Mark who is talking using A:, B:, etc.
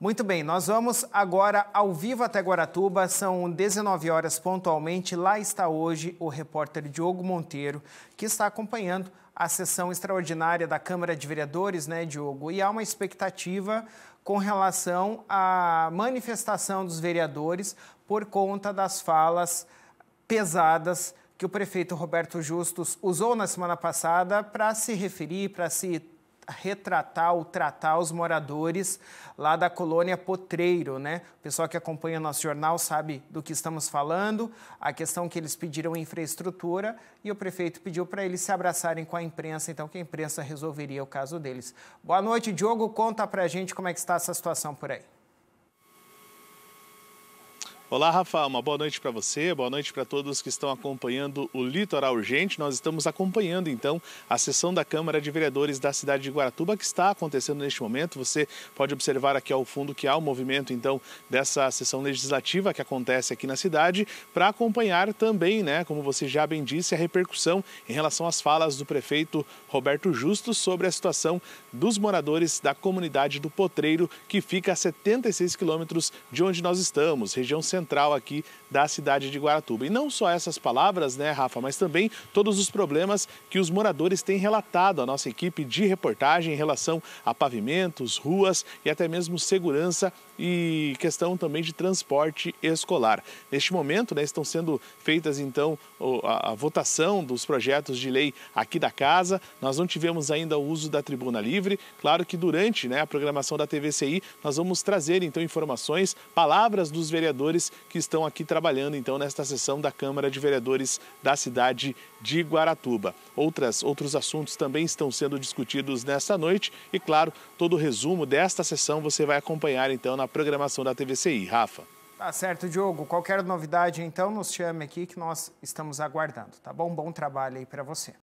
A: Muito bem, nós vamos agora ao vivo até Guaratuba, são 19 horas pontualmente. Lá está hoje o repórter Diogo Monteiro, que está acompanhando a sessão extraordinária da Câmara de Vereadores, né, Diogo? E há uma expectativa com relação à manifestação dos vereadores por conta das falas pesadas que o prefeito Roberto Justus usou na semana passada para se referir, para se retratar ou tratar os moradores lá da colônia Potreiro, né? O pessoal que acompanha nosso jornal sabe do que estamos falando, a questão que eles pediram infraestrutura e o prefeito pediu para eles se abraçarem com a imprensa, então que a imprensa resolveria o caso deles. Boa noite, Diogo, conta pra gente como é que está essa situação por aí.
B: Olá, Rafa, uma boa noite para você, boa noite para todos que estão acompanhando o Litoral Urgente. Nós estamos acompanhando então a sessão da Câmara de Vereadores da cidade de Guaratuba que está acontecendo neste momento. Você pode observar aqui ao fundo que há o um movimento então dessa sessão legislativa que acontece aqui na cidade para acompanhar também, né, como você já bem disse, a repercussão em relação às falas do prefeito Roberto Justo sobre a situação dos moradores da comunidade do Potreiro, que fica a 76 quilômetros de onde nós estamos, região central central aqui da cidade de Guaratuba. E não só essas palavras, né, Rafa, mas também todos os problemas que os moradores têm relatado à nossa equipe de reportagem em relação a pavimentos, ruas e até mesmo segurança e questão também de transporte escolar. Neste momento, né, estão sendo feitas então a, a votação dos projetos de lei aqui da casa. Nós não tivemos ainda o uso da tribuna livre. Claro que durante né, a programação da TVCI nós vamos trazer então informações, palavras dos vereadores que estão aqui trabalhando então nesta sessão da Câmara de Vereadores da cidade de Guaratuba. Outras, outros assuntos também estão sendo discutidos nesta noite e, claro, todo o resumo desta sessão você vai acompanhar então na programação da TVCI. Rafa.
A: Tá certo, Diogo. Qualquer novidade, então, nos chame aqui que nós estamos aguardando, tá bom? Bom trabalho aí para você.